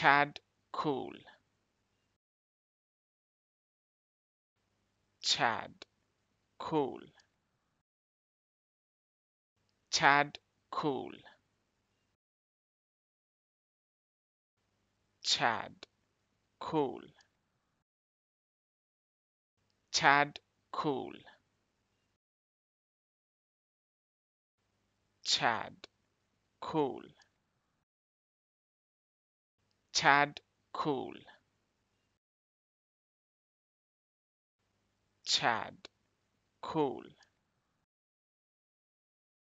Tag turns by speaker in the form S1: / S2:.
S1: Chad Cool. Chad Cool. Chad Cool. Chad Cool. Chad Cool. Chad Cool. Chad Cool. Chad Cool.